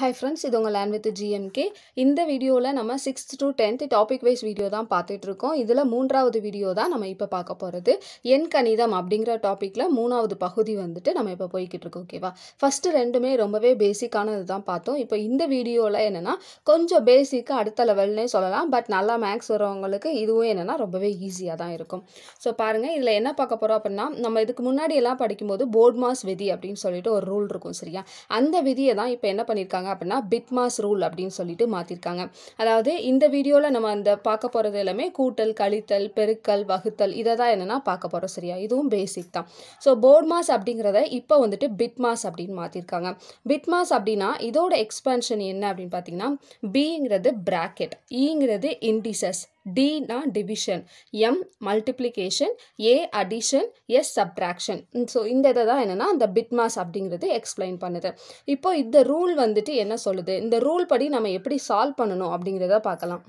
Hi friends இது உங்கள் land with GMK இந்த வீடியோவில் நம்ம sixth to tenth topic wise video தான் பார்த்துட்ருக்கோம் இதில் மூன்றாவது வீடியோ தான் நம்ம இப்போ பார்க்க போகிறது என் கணிதம் அப்படிங்கிற டாப்பிக்கில் மூணாவது பகுதி வந்துட்டு நம்ம இப்போ போய்கிட்டு இருக்கோம் ஓகேவா ஃபஸ்ட்டு ரெண்டுமே ரொம்பவே பேசிக்கானது தான் பார்த்தோம் இப்போ இந்த வீடியோவில் என்னென்னா கொஞ்சம் பேசிக்கு அடுத்த லெவல்னே சொல்லலாம் பட் நல்லா மேக்ஸ் வரவங்களுக்கு இதுவும் என்னென்னா ரொம்பவே ஈஸியாக தான் இருக்கும் ஸோ பாருங்கள் இதில் என்ன பார்க்க போகிறோம் அப்படின்னா நம்ம இதுக்கு முன்னாடி எல்லாம் படிக்கும்போது போர்ட் மாஸ் விதி அப்படின்னு சொல்லிட்டு ஒரு ரூல் இருக்கும் சரியா அந்த விதியை தான் இப்போ என்ன பண்ணியிருக்காங்க மாற்றிருக்காங்க அப்படின்னா பிட்மாஸ் ரூல் அப்படின்னு சொல்லிட்டு மாற்றிருக்காங்க அதாவது இந்த வீடியோவில் நம்ம அந்த பார்க்க போகிறது எல்லாமே கூட்டல் கழித்தல் பெருக்கல் வகுத்தல் இதை தான் என்னென்னா பார்க்க போகிறோம் சரியா இதுவும் பேசிக் தான் ஸோ போர்ட் மாஸ் அப்படிங்கிறத இப்போ வந்துட்டு பிட் மாஸ் அப்படின்னு மாற்றிருக்காங்க பிட் மாஸ் அப்படின்னா இதோட எக்ஸ்பென்ஷன் என்ன அப்படின்னு பார்த்தீங்கன்னா பிங்கிறது பிராக்கெட் ஈங்கிறது e இண்டிசஸ் டினா division M multiplication A addition S subtraction. So இந்த இதை தான் என்னென்னா அந்த பிட்மாஸ் அப்படிங்கிறது எக்ஸ்பிளைன் பண்ணுது இப்போ இந்த ரூல் வந்துட்டு என்ன சொல்லுது இந்த ரூல் படி நம்ம எப்படி சால்வ் பண்ணணும் அப்படிங்கிறத பார்க்கலாம்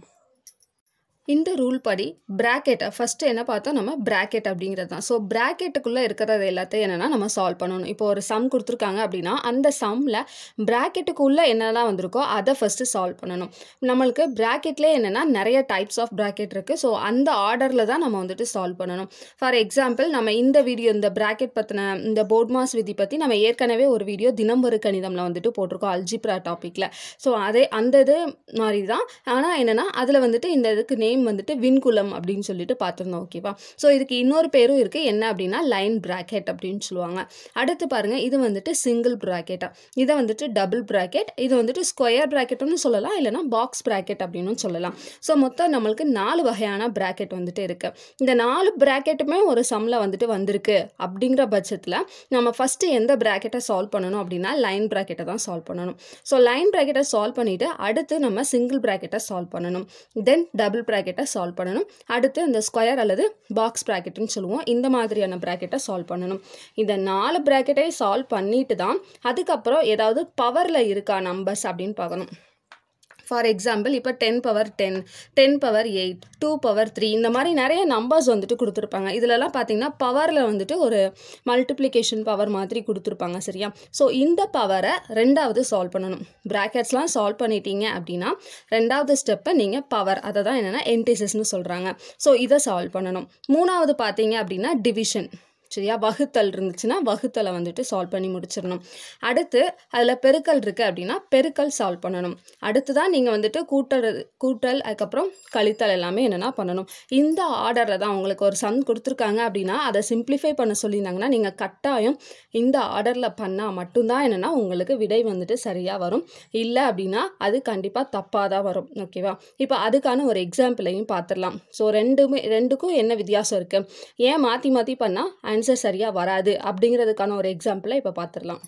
இந்த ரூல் படி ப்ராக்கெட்டை ஃபஸ்ட்டு என்ன பார்த்தோம் நம்ம ப்ராக்கெட் அப்படிங்கிறது தான் ஸோ ப்ராக்கெட்டுக்குள்ளே இருக்கிறது எல்லாத்தையும் என்னென்னா நம்ம சால்வ் பண்ணணும் இப்போ ஒரு சம் கொடுத்துருக்காங்க அப்படின்னா அந்த சம்மில் ப்ராக்கெட்டுக்குள்ளே என்னெல்லாம் வந்திருக்கோ அதை ஃபஸ்ட்டு சால்வ் பண்ணணும் நம்மளுக்கு ப்ராக்கெட்லேயே என்னென்னா நிறைய டைப்ஸ் ஆஃப் ப்ராக்கெட் இருக்குது ஸோ அந்த ஆர்டரில் தான் நம்ம வந்துட்டு சால்வ் பண்ணணும் ஃபார் எக்ஸாம்பிள் நம்ம இந்த வீடியோ இந்த ப்ராக்கெட் பற்றின இந்த போட்மாஸ் விதி பற்றி நம்ம ஏற்கனவே ஒரு வீடியோ தினம் ஒரு கணிதமில் வந்துட்டு போட்டிருக்கோம் அல்ஜிப்ரா டாப்பிக்கில் ஸோ அதே அந்த இது மாதிரி தான் ஆனால் என்னென்னா அதில் வந்துட்டு இந்த இதுக்கு நேம் டைம் வந்துட்டு விண்குலம் அப்படின்னு சொல்லிட்டு பார்த்துருந்தோம் ஓகேவா ஸோ இதுக்கு இன்னொரு பேரும் இருக்குது என்ன அப்படின்னா லைன் ப்ராக்கெட் அப்படின்னு சொல்லுவாங்க அடுத்து பாருங்கள் இது வந்துட்டு சிங்கிள் ப்ராக்கெட்டாக இதை வந்துட்டு டபுள் ப்ராக்கெட் இது வந்துட்டு ஸ்கொயர் ப்ராக்கெட்டுன்னு சொல்லலாம் இல்லைனா பாக்ஸ் ப்ராக்கெட் அப்படின்னு சொல்லலாம் ஸோ மொத்தம் நம்மளுக்கு நாலு வகையான ப்ராக்கெட் வந்துட்டு இருக்குது இந்த நாலு ப்ராக்கெட்டுமே ஒரு சம்மில் வந்துட்டு வந்திருக்கு அப்படிங்கிற பட்சத்தில் நம்ம ஃபஸ்ட்டு எந்த ப்ராக்கெட்டை சால்வ் பண்ணணும் அப்படின்னா லைன் ப்ராக்கெட்டை தான் சால்வ் பண்ணணும் ஸோ லைன் ப்ராக்கெட்டை சால்வ் பண்ணிவிட்டு அடுத்து நம்ம சிங்கிள் ப்ராக்கெட்டை சால்வ் பண்ணணும் தென் டபுள் ப்ராக்கெட் ப்ராக்கெட்டை சால்வ் பண்ணணும் அடுத்து இந்த ஸ்கொயர் அல்லது பாக்ஸ் ப்ராக்கெட்டுன்னு சொல்லுவோம் இந்த மாதிரியான ப்ராக்கெட்டை சால்வ் பண்ணணும் இந்த நாலு ப்ராக்கெட்டை சால்வ் பண்ணிட்டு தான் அதுக்கப்புறம் ஏதாவது பவரில் இருக்கா நம்பர்ஸ் அப்படின்னு பார்க்கணும் ஃபார் எக்ஸாம்பிள் இப்போ ten power ten ten power eight two power three இந்த மாதிரி நிறைய நம்பர்ஸ் வந்துட்டு கொடுத்துருப்பாங்க இதிலலாம் பார்த்தீங்கன்னா பவரில் வந்துட்டு ஒரு மல்டிப்ளிகேஷன் பவர் மாதிரி கொடுத்துருப்பாங்க சரியா ஸோ இந்த பவரை ரெண்டாவது சால்வ் பண்ணணும் ப்ராக்கெட்ஸ்லாம் சால்வ் பண்ணிட்டீங்க அப்படின்னா ரெண்டாவது ஸ்டெப்பை நீங்கள் பவர் அதை தான் என்னென்னா என்டிசஸ்னு சொல்கிறாங்க ஸோ இதை சால்வ் பண்ணணும் மூணாவது பார்த்தீங்க அப்படின்னா டிவிஷன் சரியா வகுத்தல் இருந்துச்சுன்னா வகுத்தலை வந்துட்டு சால்வ் பண்ணி முடிச்சிடணும் அடுத்து அதில் பெருக்கல் இருக்குது அப்படின்னா பெருக்கல் சால்வ் பண்ணணும் அடுத்து தான் நீங்கள் வந்துட்டு கூட்டல் கூட்டல் அதுக்கப்புறம் கழித்தல் எல்லாமே என்னென்னா பண்ணணும் இந்த ஆர்டரில் தான் உங்களுக்கு ஒரு சம் கொடுத்துருக்காங்க அப்படின்னா அதை சிம்பிளிஃபை பண்ண சொல்லியிருந்தாங்கன்னா நீங்கள் கட்டாயம் இந்த ஆர்டரில் பண்ணால் மட்டும்தான் என்னென்னா உங்களுக்கு விடை வந்துட்டு சரியாக வரும் இல்லை அப்படின்னா அது கண்டிப்பாக தப்பாக தான் வரும் ஓகேவா இப்போ அதுக்கான ஒரு எக்ஸாம்பிளையும் பார்த்துடலாம் ஸோ ரெண்டுமே ரெண்டுக்கும் என்ன வித்தியாசம் இருக்குது ஏன் மாற்றி மாற்றி பண்ணால் ஆன்சர் சரியாக வராது அப்படிங்கிறதுக்கான ஒரு எக்ஸாம்பிளை இப்போ பார்த்துடலாம்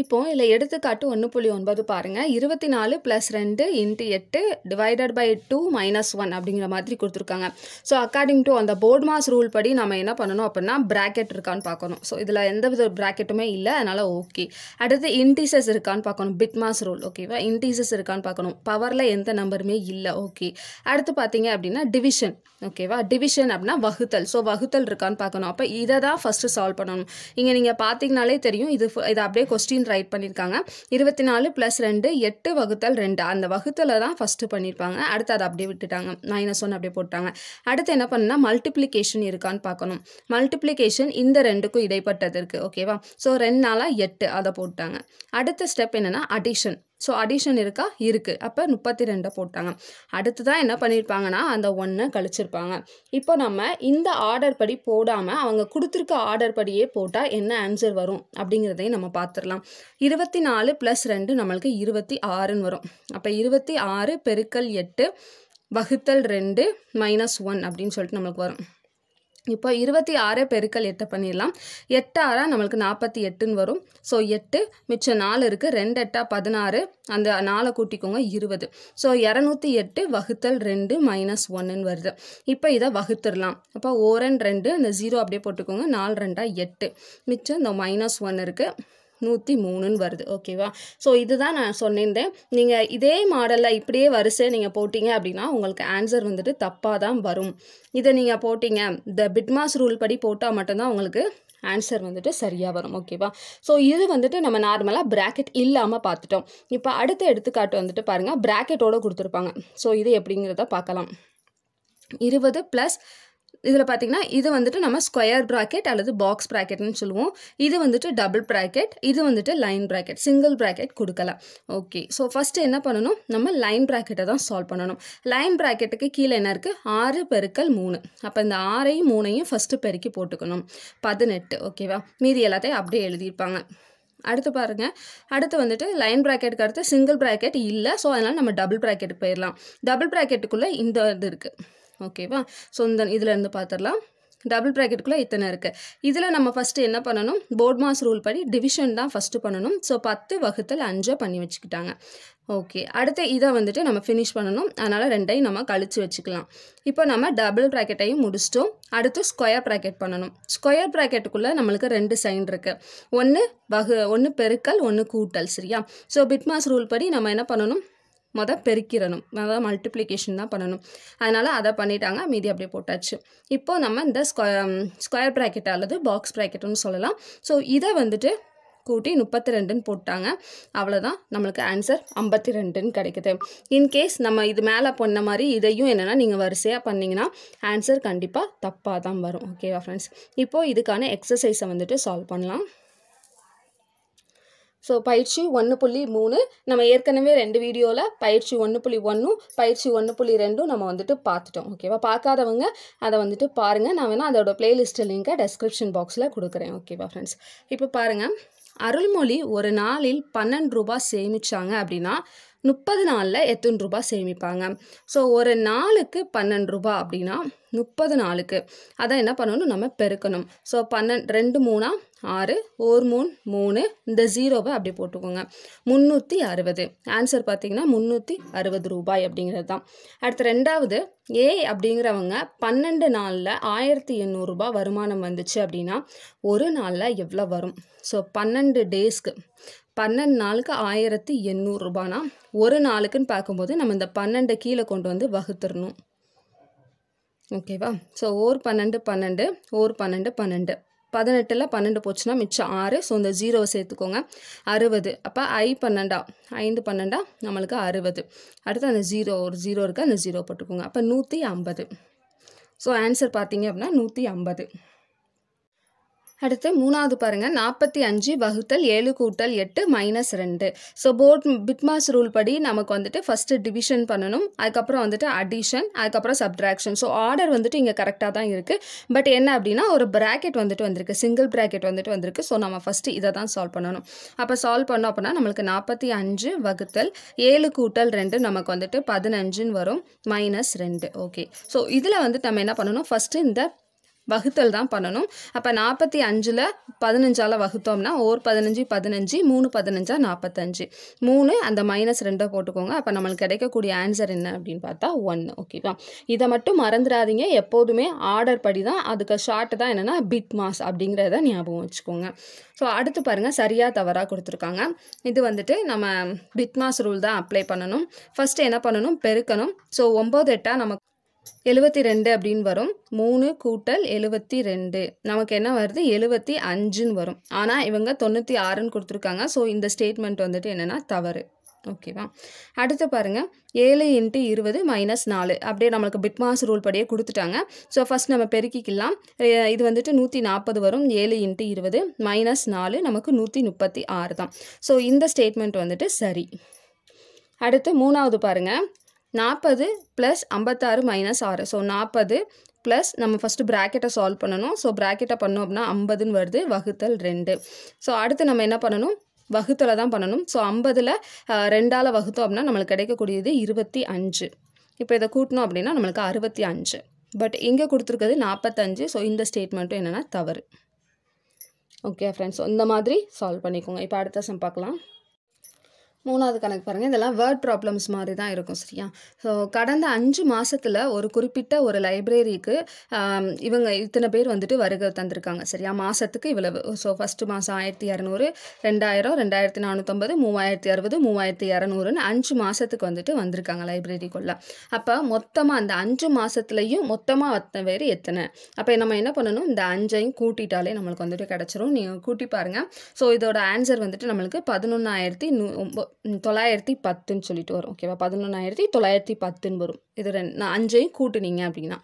இப்போ இதில் எடுத்துக்காட்டு ஒன்று புள்ளி ஒன்பது பாருங்கள் இருபத்தி நாலு ப்ளஸ் ரெண்டு இன்ட்டு எட்டு divided by two minus one அப்படிங்கிற மாதிரி கொடுத்துருக்காங்க ஸோ அக்கார்டிங் டு அந்த போர்ட் மாஸ் ரூல் படி நம்ம என்ன பண்ணணும் அப்படின்னா ப்ராக்கெட் இருக்கான்னு பார்க்கணும் ஸோ இதில் எந்த வித ப்ராக்கெட்டுமே இல்லை அதனால் ஓகே அடுத்து இன்டீசஸ் இருக்கான்னு பார்க்கணும் பிட் மாஸ் ரூல் ஓகேவா இன்டீசஸ் இருக்கான்னு பார்க்கணும் பவரில் எந்த நம்பருமே இல்லை ஓகே அடுத்து பார்த்தீங்க அப்படின்னா டிவிஷன் ஓகேவா டிவிஷன் அப்படின்னா வகுத்தல் ஸோ வகுத்தல் இருக்கான்னு பார்க்கணும் அப்போ இதை தான் ஃபஸ்ட்டு சால்வ் பண்ணணும் இங்கே நீங்கள் பார்த்தீங்கனாலே தெரியும் இது இது அப்படியே கொஸ்டின் அப்படின்னு ரைட் பண்ணியிருக்காங்க இருபத்தி நாலு ப்ளஸ் ரெண்டு எட்டு வகுத்தல் ரெண்டு அந்த வகுத்தலை தான் ஃபஸ்ட்டு பண்ணியிருப்பாங்க அடுத்து அதை அப்படியே விட்டுட்டாங்க மைனஸ் ஒன்று அப்படியே போட்டாங்க அடுத்து என்ன பண்ணுன்னா மல்டிப்ளிகேஷன் இருக்கான்னு பார்க்கணும் மல்டிப்ளிகேஷன் இந்த ரெண்டுக்கும் இடைப்பட்டது இருக்குது ஓகேவா ஸோ ரெண்டு நாளாக எட்டு அதை போட்டாங்க அடுத்த ஸ்டெப் என்னென்னா அடிஷன் ஸோ அடிஷன் இருக்கா இருக்குது அப்போ முப்பத்தி ரெண்டை போட்டாங்க அடுத்து தான் என்ன பண்ணியிருப்பாங்கன்னா அந்த ஒன்றை கழிச்சிருப்பாங்க இப்போ நம்ம இந்த ஆர்டர் படி போடாமல் அவங்க கொடுத்துருக்க ஆர்டர் படியே போட்டால் என்ன ஆன்சர் வரும் அப்படிங்கிறதையும் நம்ம பார்த்துடலாம் இருபத்தி நாலு ப்ளஸ் ரெண்டு நம்மளுக்கு இருபத்தி ஆறுன்னு வரும் அப்போ இருபத்தி ஆறு பெருக்கல் எட்டு வகுத்தல் ரெண்டு மைனஸ் ஒன் அப்படின்னு சொல்லிட்டு நம்மளுக்கு வரும் இப்போ இருபத்தி ஆறு பெருக்கல் எட்டை பண்ணிடலாம் எட்டு ஆறாக நம்மளுக்கு நாற்பத்தி எட்டுன்னு வரும் ஸோ எட்டு மிச்சம் நாலு இருக்குது ரெண்டு எட்டாக பதினாறு அந்த நாலை கூட்டிக்கோங்க இருபது ஸோ இரநூத்தி எட்டு வகுத்தல் ரெண்டு மைனஸ் ஒன்றுன்னு வருது இப்போ இதை வகுத்துடலாம் அப்போ ஓரன் ரெண்டு அந்த ஜீரோ அப்படியே போட்டுக்கோங்க நாலு ரெண்டாக எட்டு மிச்சம் இந்த மைனஸ் ஒன் இருக்குது நூற்றி மூணுன்னு வருது ஓகேவா ஸோ இதுதான் நான் சொன்னிருந்தேன் நீங்கள் இதே மாடலில் இப்படியே வரிசையை நீங்கள் போட்டிங்க அப்படின்னா உங்களுக்கு ஆன்சர் வந்துட்டு தப்பாக தான் வரும் இதை நீங்கள் போட்டிங்க இந்த பிட்மாஸ் ரூல் படி போட்டால் மட்டும்தான் உங்களுக்கு ஆன்சர் வந்துட்டு சரியாக வரும் ஓகேவா ஸோ இது வந்துட்டு நம்ம நார்மலாக ப்ராக்கெட் இல்லாமல் பார்த்துட்டோம் இப்போ அடுத்த எடுத்துக்காட்டு வந்துட்டு பாருங்கள் ப்ராக்கெட்டோடு கொடுத்துருப்பாங்க ஸோ இது எப்படிங்கிறத பார்க்கலாம் இருபது ப்ளஸ் இதில் பார்த்தீங்கன்னா இது வந்துட்டு நம்ம ஸ்கொயர் ப்ராக்கெட் அல்லது பாக்ஸ் ப்ராக்கெட்னு சொல்லுவோம் இது வந்துட்டு டபுள் ப்ராக்கெட் இது வந்துட்டு லைன் ப்ராக்கெட் சிங்கிள் ப்ராக்கெட் கொடுக்கலாம் ஓகே ஸோ ஃபஸ்ட்டு என்ன பண்ணணும் நம்ம லைன் ப்ராக்கெட்டை தான் சால்வ் பண்ணணும் லைன் ப்ராக்கெட்டுக்கு கீழே என்ன இருக்குது ஆறு பெருக்கல் மூணு அப்போ இந்த ஆறையும் மூணையும் ஃபஸ்ட்டு பெருக்கி போட்டுக்கணும் பதினெட்டு ஓகேவா மீதி எல்லாத்தையும் அப்படியே எழுதியிருப்பாங்க அடுத்து பாருங்கள் அடுத்து வந்துட்டு லைன் ப்ராக்கெட்டுக்கு அடுத்து சிங்கிள் ப்ராக்கெட் இல்லை ஸோ அதனால் நம்ம டபுள் ப்ராக்கெட்டுக்கு போயிடலாம் டபுள் ப்ராக்கெட்டுக்குள்ளே இந்த இது இருக்குது ஓகேவா ஸோ இந்த இதில் இருந்து பார்த்துடலாம் டபுள் ப்ராக்கெட்டுக்குள்ளே இத்தனை இருக்குது இதில் நம்ம ஃபஸ்ட்டு என்ன பண்ணணும் போர்ட் மாஸ் ரூல் படி டிவிஷன் தான் ஃபஸ்ட்டு பண்ணணும் ஸோ பத்து வகுத்தல் அஞ்சு பண்ணி வச்சுக்கிட்டாங்க ஓகே அடுத்து இதை வந்துட்டு நம்ம ஃபினிஷ் பண்ணணும் அதனால் ரெண்டையும் நம்ம கழித்து வச்சுக்கலாம் இப்போ நம்ம டபுள் ப்ராக்கெட்டையும் முடிச்சிட்டோம் அடுத்து ஸ்கொயர் ப்ராக்கெட் பண்ணணும் ஸ்கொயர் ப்ராக்கெட்டுக்குள்ளே நம்மளுக்கு ரெண்டு சைன் இருக்குது ஒன்று வகு ஒன்று பெருக்கல் ஒன்று கூட்டல் சரியா ஸோ பிட்மாஸ் ரூல் படி நம்ம என்ன பண்ணணும் மொதல் பெருக்கிடணும் மொதல் மல்டிப்ளிகேஷன் தான் பண்ணணும் அதனால் அதை பண்ணிட்டாங்க மீதி அப்படியே போட்டாச்சு இப்போது நம்ம இந்த ஸ்கொயர் ஸ்கொயர் ப்ராக்கெட் அல்லது பாக்ஸ் ப்ராக்கெட்டுன்னு சொல்லலாம் ஸோ இதை வந்துட்டு கூட்டி முப்பத்தி ரெண்டுன்னு போட்டாங்க அவ்வளோதான் நம்மளுக்கு ஆன்சர் ஐம்பத்தி ரெண்டுன்னு கிடைக்குது இன்கேஸ் நம்ம இது மேலே பண்ண மாதிரி இதையும் என்னென்னா நீங்கள் வரிசையாக பண்ணிங்கன்னா ஆன்சர் கண்டிப்பாக தப்பாக தான் வரும் ஓகேவா ஃப்ரெண்ட்ஸ் இப்போது இதுக்கான எக்ஸசைஸை வந்துட்டு சால்வ் பண்ணலாம் ஸோ பயிற்சி ஒன்று புள்ளி மூணு நம்ம ஏற்கனவே ரெண்டு வீடியோவில் பயிற்சி ஒன்று புள்ளி ஒன்றும் பயிற்சி ஒன்று புள்ளி ரெண்டும் நம்ம வந்துட்டு பார்த்துட்டோம் ஓகேவா பார்க்காதவங்க அதை வந்துட்டு பாருங்கள் நான் வேணால் அதோடய பிளேலிஸ்ட் லிங்கை டெஸ்கிரிப்ஷன் பாக்ஸில் கொடுக்குறேன் ஓகேவா ஃப்ரெண்ட்ஸ் இப்போ பாருங்கள் அருள்மொழி ஒரு நாளில் பன்னெண்டு ரூபா சேமித்தாங்க அப்படின்னா முப்பது நாளில் எத்தனை ரூபாய் சேமிப்பாங்க ஸோ ஒரு நாளுக்கு பன்னெண்டு ரூபா அப்படின்னா முப்பது நாளுக்கு அதை என்ன பண்ணணும் நம்ம பெருக்கணும் ஸோ பன்னெண்டு ரெண்டு மூணா ஆறு ஒரு மூணு மூணு இந்த ஜீரோவை அப்படி போட்டுக்கோங்க முந்நூற்றி அறுபது ஆன்சர் பார்த்திங்கன்னா முந்நூற்றி அறுபது ரூபாய் அப்படிங்கிறது தான் அடுத்து ரெண்டாவது ஏ அப்படிங்கிறவங்க பன்னெண்டு நாளில் ஆயிரத்தி எண்ணூறுரூபா வருமானம் வந்துச்சு அப்படின்னா ஒரு நாளில் எவ்வளோ வரும் ஸோ பன்னெண்டு டேஸ்க்கு பன்னெண்டு நாளுக்கு ஆயிரத்தி எண்ணூறுரூபானா ஒரு நாளுக்குன்னு பார்க்கும்போது நம்ம இந்த பன்னெண்டை கீழே கொண்டு வந்து வகுத்துடணும் ஓகேவா ஸோ ஓர் பன்னெண்டு பன்னெண்டு ஓர் பன்னெண்டு பன்னெண்டு பதினெட்டில் பன்னெண்டு போச்சுன்னா மிச்சம் ஆறு ஸோ இந்த ஜீரோவை சேர்த்துக்கோங்க அறுபது அப்போ ஐ பன்னெண்டா ஐந்து பன்னெண்டா நம்மளுக்கு அறுபது அடுத்து அந்த ஜீரோ ஒரு ஜீரோ இருக்குது அந்த ஜீரோ போட்டுக்கோங்க அப்போ நூற்றி ஐம்பது ஸோ ஆன்சர் பார்த்தீங்க அப்படின்னா நூற்றி ஐம்பது அடுத்து மூணாவது பாருங்கள் நாற்பத்தி அஞ்சு வகுத்தல் ஏழு கூட்டல் எட்டு மைனஸ் ரெண்டு ஸோ போர்ட் பிட்மாஸ் ரூல் படி நமக்கு வந்துட்டு ஃபஸ்ட்டு டிவிஷன் பண்ணணும் அதுக்கப்புறம் வந்துட்டு அடிஷன் அதுக்கப்புறம் சப்ட்ராக்ஷன் ஸோ ஆர்டர் வந்துட்டு இங்கே கரெக்டாக தான் இருக்குது பட் என்ன அப்படின்னா ஒரு ப்ராக்கெட் வந்துட்டு வந்திருக்கு சிங்கிள் ப்ராக்கெட் வந்துட்டு வந்திருக்கு ஸோ நம்ம ஃபஸ்ட்டு இதை தான் சால்வ் பண்ணணும் அப்போ சால்வ் பண்ணோம் அப்படின்னா நம்மளுக்கு நாற்பத்தி அஞ்சு வகுத்தல் ஏழு கூட்டல் ரெண்டு நமக்கு வந்துட்டு பதினஞ்சுன்னு வரும் மைனஸ் ரெண்டு ஓகே ஸோ இதில் வந்துட்டு நம்ம என்ன பண்ணணும் ஃபஸ்ட்டு இந்த வகுத்தல் தான் பண்ணணும் அப்போ நாற்பத்தி அஞ்சில் பதினஞ்சால் வகுத்தோம்னா ஓர் பதினஞ்சு பதினஞ்சு மூணு பதினஞ்சா நாற்பத்தஞ்சு மூணு அந்த மைனஸ் ரெண்டை போட்டுக்கோங்க அப்போ நம்மளுக்கு கிடைக்கக்கூடிய ஆன்சர் என்ன அப்படின்னு பார்த்தா ஒன்று ஓகேவா இதை மட்டும் மறந்துடாதீங்க எப்போதுமே ஆர்டர் படி தான் அதுக்கு ஷார்ட் தான் என்னென்னா பிட் மாஸ் அப்படிங்கிறத ஞாபகம் வச்சுக்கோங்க ஸோ அடுத்து பாருங்கள் சரியாக தவறாக கொடுத்துருக்காங்க இது வந்துட்டு நம்ம பிட் மாஸ் ரூல் தான் அப்ளை பண்ணணும் ஃபஸ்ட்டு என்ன பண்ணணும் பெருக்கணும் ஸோ ஒம்பது எட்டாக நமக்கு எழுபத்தி ரெண்டு அப்படின்னு வரும் மூணு கூட்டல் எழுபத்தி ரெண்டு நமக்கு என்ன வருது எழுபத்தி அஞ்சுன்னு வரும் ஆனால் இவங்க தொண்ணூற்றி ஆறுன்னு கொடுத்துருக்காங்க ஸோ இந்த ஸ்டேட்மெண்ட் வந்துட்டு என்னென்னா தவறு ஓகேவா அடுத்து பாருங்கள் ஏழு இன்ட்டு இருபது மைனஸ் நாலு அப்படியே நம்மளுக்கு பிட் மாஸ் ரூல் படியே கொடுத்துட்டாங்க ஸோ ஃபஸ்ட் நம்ம பெருக்கிக்கலாம் இது வந்துட்டு நூற்றி நாற்பது வரும் ஏழு இன்ட்டு இருபது மைனஸ் நாலு நமக்கு நூற்றி முப்பத்தி ஆறு தான் ஸோ இந்த ஸ்டேட்மெண்ட் வந்துட்டு சரி அடுத்து மூணாவது பாருங்கள் நாற்பது ப்ளஸ் ஐம்பத்தாறு மைனஸ் ஆறு ஸோ நாற்பது ப்ளஸ் நம்ம ஃபஸ்ட்டு ப்ராக்கெட்டை சால்வ் பண்ணணும் ஸோ ப்ராக்கெட்டை பண்ணோம் அப்படின்னா ஐம்பதுன்னு வருது வகுத்தல் ரெண்டு ஸோ அடுத்து நம்ம என்ன பண்ணணும் வகுத்தலை தான் பண்ணணும் ஸோ ஐம்பதில் ரெண்டால் வகுத்தோம் அப்படின்னா நம்மளுக்கு கிடைக்கக்கூடியது இருபத்தி அஞ்சு இப்போ இதை கூட்டினோம் அப்படின்னா நம்மளுக்கு அறுபத்தி அஞ்சு பட் இங்கே கொடுத்துருக்கிறது நாற்பத்தஞ்சு ஸோ இந்த ஸ்டேட்மெண்ட்டும் என்னென்னா தவறு ஓகே ஃப்ரெண்ட்ஸ் இந்த மாதிரி சால்வ் பண்ணிக்கோங்க இப்போ அடுத்த சம் பார்க்கலாம் மூணாவது கணக்கு பாருங்கள் இதெல்லாம் வேர்ட் ப்ராப்ளம்ஸ் மாதிரி தான் இருக்கும் சரியா ஸோ கடந்த அஞ்சு மாதத்தில் ஒரு குறிப்பிட்ட ஒரு லைப்ரரிக்கு இவங்க இத்தனை பேர் வந்துட்டு வருகை தந்திருக்காங்க சரியா மாதத்துக்கு இவ்வளவு ஸோ ஃபஸ்ட்டு மாதம் ஆயிரத்தி இரநூறு ரெண்டாயிரம் ரெண்டாயிரத்தி நானூற்றம்பது மூவாயிரத்தி அறுபது மூவாயிரத்தி இரநூறுன்னு அஞ்சு மாதத்துக்கு வந்துட்டு வந்திருக்காங்க லைப்ரரிக்குள்ளே அப்போ மொத்தமாக அந்த அஞ்சு மாதத்துலேயும் மொத்தமாக அத்தனை பேர் எத்தனை அப்போ நம்ம என்ன பண்ணணும் இந்த அஞ்சையும் கூட்டிட்டாலே நம்மளுக்கு வந்துட்டு கிடச்சிரும் நீங்கள் கூட்டி பாருங்கள் ஸோ இதோட ஆன்சர் வந்துட்டு நம்மளுக்கு பதினொன்றாயிரத்தி நூ தொள்ளாயிரத்தி பத்துன்னு சொல்லிட்டு வரும் ஓகேவா பதினொன்றாயிரத்தி தொள்ளாயிரத்தி பத்துன்னு வரும் இது ரெண்டு நான் அஞ்சையும் கூட்டுனீங்க அப்படின்னா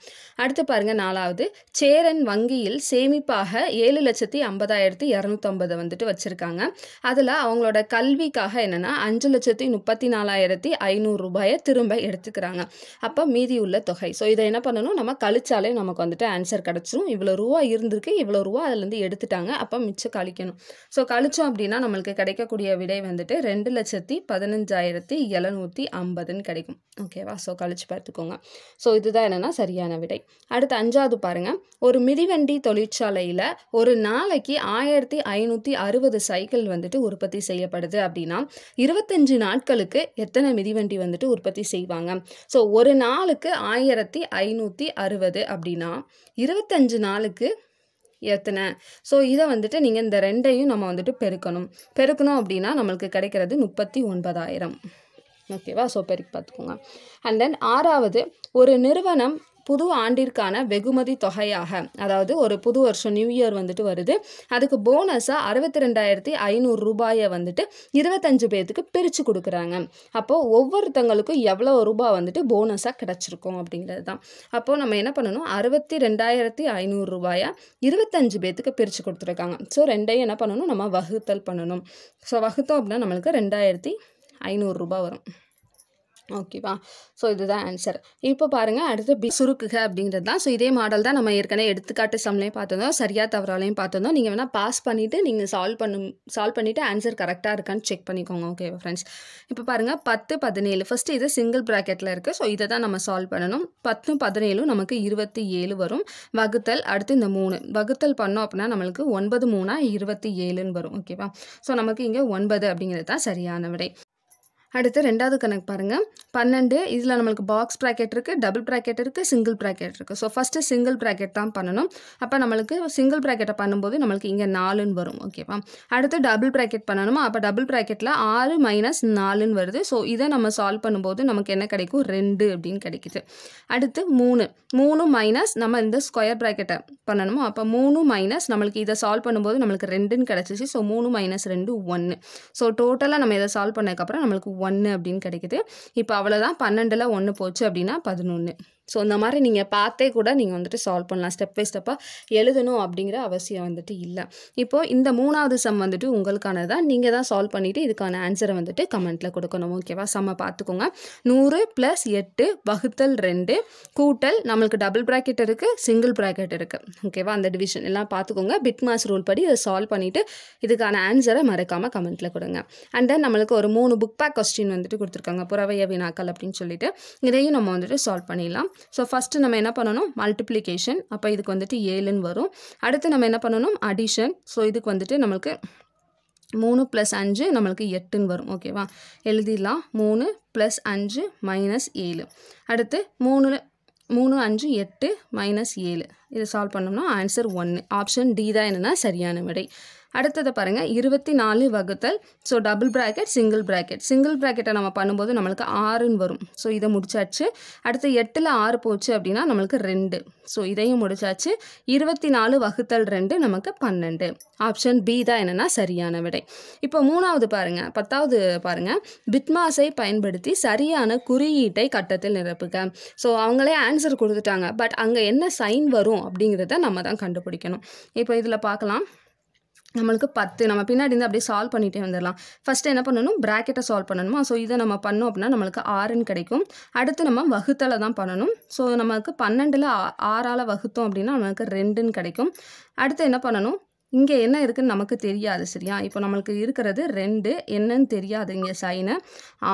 அடுத்து பாருங்கள் நாலாவது சேரன் வங்கியில் சேமிப்பாக ஏழு லட்சத்தி ஐம்பதாயிரத்தி இரநூத்தம்பதை வந்துட்டு வச்சுருக்காங்க அதில் அவங்களோட கல்விக்காக என்னென்னா அஞ்சு லட்சத்தி முப்பத்தி நாலாயிரத்தி ஐநூறு ரூபாயை திரும்ப எடுத்துக்கிறாங்க அப்போ மீதி உள்ள தொகை ஸோ இதை என்ன பண்ணணும் நம்ம கழிச்சாலே நமக்கு வந்துட்டு ஆன்சர் கிடச்சிரும் இவ்வளோ ரூபா இருந்திருக்கு இவ்வளோ ரூபா அதுலேருந்து எடுத்துட்டாங்க அப்போ மிச்சம் கழிக்கணும் ஸோ கழிச்சோம் அப்படின்னா நம்மளுக்கு கிடைக்கக்கூடிய விடை வந்துட்டு ரெண்டு லட்சத்தி லட்சத்தி பதினஞ்சாயிரத்தி எழுநூற்றி ஐம்பதுன்னு கிடைக்கும் ஓகேவா ஸோ கழிச்சு பார்த்துக்கோங்க ஸோ இதுதான் என்னென்னா சரியான விடை அடுத்து அஞ்சாவது பாருங்கள் ஒரு மிதிவண்டி தொழிற்சாலையில் ஒரு நாளைக்கு ஆயிரத்தி ஐநூற்றி அறுபது சைக்கிள் வந்துட்டு உற்பத்தி செய்யப்படுது அப்படின்னா இருபத்தஞ்சு நாட்களுக்கு எத்தனை மிதிவண்டி வந்துட்டு உற்பத்தி செய்வாங்க ஸோ ஒரு நாளுக்கு ஆயிரத்தி ஐநூற்றி அறுபது அப்படின்னா இருபத்தஞ்சு நாளுக்கு எத்தனை ஸோ இதை வந்துட்டு நீங்கள் இந்த ரெண்டையும் நம்ம வந்துட்டு பெருக்கணும் பெருக்கணும் அப்படின்னா நம்மளுக்கு கிடைக்கிறது முப்பத்தி ஒன்பதாயிரம் ஓகேவா ஸோ பெருக்கி பார்த்துக்கோங்க அண்ட் தென் ஆறாவது ஒரு நிறுவனம் புது ஆண்டிற்கான வெகுமதி தொகையாக அதாவது ஒரு புது வருஷம் நியூ இயர் வந்துட்டு வருது அதுக்கு போனஸாக அறுபத்தி ரெண்டாயிரத்தி ஐநூறு ரூபாயை வந்துட்டு இருபத்தஞ்சு பேர்த்துக்கு பிரித்து கொடுக்குறாங்க அப்போது ஒவ்வொருத்தங்களுக்கும் எவ்வளோ ரூபாய் வந்துட்டு போனஸாக கிடச்சிருக்கும் அப்படிங்கிறது தான் அப்போது நம்ம என்ன பண்ணணும் அறுபத்தி ரெண்டாயிரத்தி ஐநூறு ரூபாயை இருபத்தஞ்சு பேர்த்துக்கு பிரித்து கொடுத்துருக்காங்க ஸோ ரெண்டையும் என்ன பண்ணணும் நம்ம வகுத்தல் பண்ணணும் ஸோ வகுத்தோம் அப்படின்னா நம்மளுக்கு ரெண்டாயிரத்தி ஐநூறுரூபா வரும் ஓகேவா ஸோ இதுதான் ஆன்சர் இப்போ பாருங்கள் அடுத்து பி சுருக்குக அப்படிங்கிறது தான் ஸோ இதே மாடல் தான் நம்ம ஏற்கனவே எடுத்துக்காட்டு சம்லையும் பார்த்துருந்தோம் சரியாக தவறாலையும் பார்த்துருந்தோம் நீங்கள் வேணால் பாஸ் பண்ணிவிட்டு நீங்கள் சால்வ் பண்ணும் சால்வ் பண்ணிவிட்டு ஆன்சர் கரெக்டாக இருக்கான்னு செக் பண்ணிக்கோங்க ஓகேவா ஃப்ரெண்ட்ஸ் இப்போ பாருங்கள் பத்து பதினேழு ஃபஸ்ட்டு இது சிங்கிள் ப்ராக்கெட்டில் இருக்குது ஸோ இதை தான் நம்ம சால்வ் பண்ணணும் பத்தும் பதினேழும் நமக்கு இருபத்தி ஏழு வரும் வகுத்தல் அடுத்து இந்த மூணு வகுத்தல் பண்ணோம் அப்படின்னா நம்மளுக்கு ஒன்பது மூணாக இருபத்தி ஏழுன்னு வரும் ஓகேவா ஸோ நமக்கு இங்கே ஒன்பது அப்படிங்கிறது தான் சரியான விடை அடுத்து ரெண்டாவது கணக்கு பாருங்கள் பன்னெண்டு இதில் நம்மளுக்கு பாக்ஸ் ப்ராக்கெட் இருக்குது டபுள் ப்ராக்கெட் இருக்குது சிங்கிள் ப்ராக்கெட் இருக்குது ஸோ ஃபஸ்ட்டு சிங்கிள் ப்ராக்கெட் தான் பண்ணணும் அப்போ நம்மளுக்கு சிங்கிள் ப்ராக்கெட்டை பண்ணும்போது நம்மளுக்கு இங்கே நாலுன்னு வரும் ஓகேவா அடுத்து டபுள் ப்ராக்கெட் பண்ணணுமா அப்போ டபுள் ப்ராக்கெட்டில் ஆறு மைனஸ் நாலுன்னு வருது ஸோ இதை நம்ம சால்வ் பண்ணும்போது நமக்கு என்ன கிடைக்கும் ரெண்டு அப்படின்னு கிடைக்குது அடுத்து மூணு மூணு மைனஸ் நம்ம இந்த ஸ்கொயர் ப்ராக்கெட்டை பண்ணணுமா அப்போ மூணு மைனஸ் நம்மளுக்கு இதை சால்வ் பண்ணும்போது நம்மளுக்கு ரெண்டுன்னு கிடச்சிச்சு ஸோ மூணு மைனஸ் ரெண்டு ஒன்று ஸோ டோட்டலாக நம்ம இதை சால்வ் பண்ணதுக்கப்புறம் நம்மளுக்கு ஒன்று அப்படின்னு கிடைக்குது இப்போ அவ்வளோதான் பன்னெண்டில் ஒன்று போச்சு அப்படின்னா பதினொன்று ஸோ இந்த மாதிரி நீங்கள் பார்த்தே கூட நீங்கள் வந்துட்டு சால்வ் பண்ணலாம் ஸ்டெப் பை ஸ்டெப்பாக எழுதணும் அப்படிங்கிற அவசியம் வந்துட்டு இல்லை இப்போது இந்த மூணாவது சம் வந்துட்டு உங்களுக்கானது தான் நீங்கள் தான் சால்வ் பண்ணிவிட்டு இதுக்கான ஆன்சரை வந்துட்டு கமெண்ட்டில் கொடுக்கணும் ஓகேவா சம்மை பார்த்துக்கோங்க நூறு ப்ளஸ் எட்டு வகுத்தல் ரெண்டு கூட்டல் நம்மளுக்கு டபுள் ப்ராக்கெட் இருக்குது சிங்கிள் ப்ராக்கெட் இருக்குது ஓகேவா அந்த டிவிஷன் எல்லாம் பார்த்துக்கோங்க பிட் மாஸ் ரூல் படி இதை சால்வ் பண்ணிவிட்டு இதுக்கான ஆன்சரை மறக்காமல் கமெண்ட்டில் கொடுங்க அண்ட் தென் நம்மளுக்கு ஒரு மூணு புக் பேக் கொஸ்டின் வந்துட்டு கொடுத்துருக்காங்க புறவைய வினாக்கள் அப்படின்னு சொல்லிட்டு இதையும் நம்ம வந்துட்டு சால்வ் பண்ணிடலாம் ஸோ ஃபஸ்ட்டு நம்ம என்ன பண்ணணும் மல்டிப்ளிகேஷன் அப்போ இதுக்கு வந்துட்டு ஏழுன்னு வரும் அடுத்து நம்ம என்ன பண்ணணும் அடிஷன் ஸோ இதுக்கு வந்துட்டு நம்மளுக்கு மூணு ப்ளஸ் அஞ்சு நம்மளுக்கு எட்டுன்னு வரும் ஓகேவா எழுதிடலாம் மூணு ப்ளஸ் அஞ்சு மைனஸ் ஏழு அடுத்து மூணு மூணு அஞ்சு எட்டு மைனஸ் ஏழு இதை சால்வ் பண்ணோம்னா ஆன்சர் ஒன்று ஆப்ஷன் டி தான் என்னென்னா சரியான விடை அடுத்ததை பாருங்கள் இருபத்தி நாலு வகுத்தல் so double bracket single bracket single ப்ராக்கெட்டை நம்ம பண்ணும்போது நம்மளுக்கு ஆறுன்னு வரும் ஸோ இதை முடிச்சாச்சு அடுத்து எட்டில் ஆறு போச்சு அப்படின்னா நம்மளுக்கு ரெண்டு ஸோ இதையும் முடிச்சாச்சு இருபத்தி நாலு வகுத்தல் ரெண்டு நமக்கு பன்னெண்டு ஆப்ஷன் பி தான் என்னென்னா சரியான விடை இப்போ மூணாவது பாருங்கள் பத்தாவது பாருங்கள் பிட்மாஸை பயன்படுத்தி சரியான குறியீட்டை கட்டத்தில் நிரப்புக ஸோ அவங்களே ஆன்சர் கொடுத்துட்டாங்க பட் அங்கே என்ன சைன் வரும் அப்படிங்கிறத நம்ம தான் கண்டுபிடிக்கணும் இப்போ இதில் பார்க்கலாம் நம்மளுக்கு பத்து நம்ம பின்னாடி இருந்து அப்படியே சால்வ் பண்ணிகிட்டே வந்துடலாம் ஃபஸ்ட்டு என்ன பண்ணணும் ப்ராக்கெட்டை சால்வ் பண்ணணுமா ஸோ இதை நம்ம பண்ணோம் அப்படின்னா நம்மளுக்கு ஆறுன்னு கிடைக்கும் அடுத்து நம்ம வகுத்தலை தான் பண்ணணும் ஸோ நமக்கு பன்னெண்டில் ஆறால் வகுத்தோம் அப்படின்னா நம்மளுக்கு ரெண்டுன்னு கிடைக்கும் அடுத்து என்ன பண்ணணும் இங்கே என்ன இருக்குதுன்னு நமக்கு தெரியாது சரியா இப்போ நம்மளுக்கு இருக்கிறது ரெண்டு என்னன்னு தெரியாது இங்கே சைனு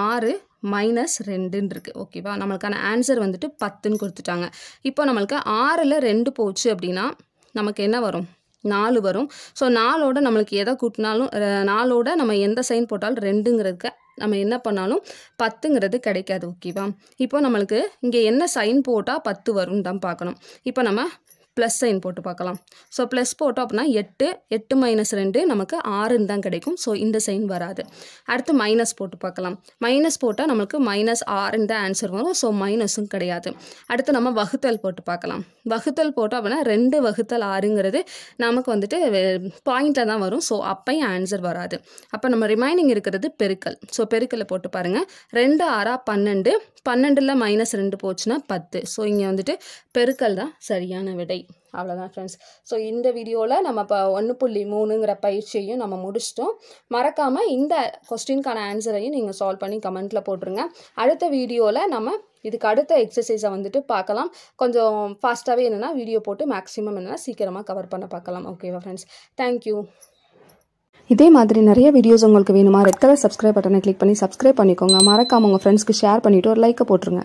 ஆறு மைனஸ் ரெண்டுன்னு இருக்குது ஓகேவா நம்மளுக்கான ஆன்சர் வந்துட்டு பத்துன்னு கொடுத்துட்டாங்க இப்போ நம்மளுக்கு ஆறில் ரெண்டு போச்சு அப்படின்னா நமக்கு என்ன வரும் நாலு வரும் ஸோ நாலோட நம்மளுக்கு எதை கூட்டினாலும் நாலோட நம்ம எந்த சைன் போட்டாலும் ரெண்டுங்கிறதுக்கு நம்ம என்ன பண்ணாலும் பத்துங்கிறது கிடைக்காது ஓகேவா இப்போ நம்மளுக்கு இங்கே என்ன சைன் போட்டால் பத்து வரும் தான் பார்க்கணும் இப்போ நம்ம ப்ளஸ் சைன் போட்டு பார்க்கலாம் ஸோ ப்ளஸ் போட்டோம் அப்படின்னா எட்டு எட்டு மைனஸ் ரெண்டு நமக்கு ஆறுன்னு தான் கிடைக்கும் ஸோ இந்த சைன் வராது அடுத்து மைனஸ் போட்டு பார்க்கலாம் மைனஸ் போட்டால் நம்மளுக்கு மைனஸ் ஆறுன்னு தான் ஆன்சர் வரும் ஸோ மைனஸும் கிடையாது அடுத்து நம்ம வகுத்தல் போட்டு பார்க்கலாம் வகுத்தல் போட்டோம் அப்படின்னா ரெண்டு வகுத்தல் ஆறுங்கிறது நமக்கு வந்துட்டு பாயிண்டில் தான் வரும் ஸோ அப்பையும் ஆன்சர் வராது அப்போ நம்ம ரிமைனிங் இருக்கிறது பெருக்கல் ஸோ பெருக்கலை போட்டு பாருங்கள் ரெண்டு ஆறா பன்னெண்டு பன்னெண்டில் மைனஸ் ரெண்டு போச்சுன்னா பத்து ஸோ இங்கே வந்துட்டு பெருக்கல் தான் சரியான விடை அவ்வளோதான் ஃப்ரெண்ட்ஸ் ஸோ இந்த வீடியோவில் நம்ம இப்போ ஒன்று புள்ளி மூணுங்கிற பயிற்சியையும் நம்ம முடிச்சிட்டோம் மறக்காமல் இந்த கொஸ்டின்கான ஆன்சரையும் நீங்கள் சால்வ் பண்ணி கமெண்ட்டில் போட்டுருங்க அடுத்த வீடியோவில் நம்ம இதுக்கு அடுத்த எக்ஸசைஸை வந்துட்டு பார்க்கலாம் கொஞ்சம் ஃபாஸ்ட்டாகவே என்னென்னா வீடியோ போட்டு மேக்ஸிமம் என்னென்னா சீக்கிரமாக கவர் பண்ண பார்க்கலாம் ஓகேவா ஃப்ரெண்ட்ஸ் தேங்க்யூ இதே மாதிரி நிறைய வீடியோஸ் உங்களுக்கு வேணுமா ரெட் கலர் சப்ஸ்கிரைப் பட்டனை கிளிக் பண்ணி சப்ஸ்கிரைப் பண்ணிக்கோங்க மறக்காமல் உங்கள் ஃப்ரெண்ட்ஸ்க்கு ஷேர் பண்ணிவிட்டு ஒரு லைக்கை போட்டுருங்க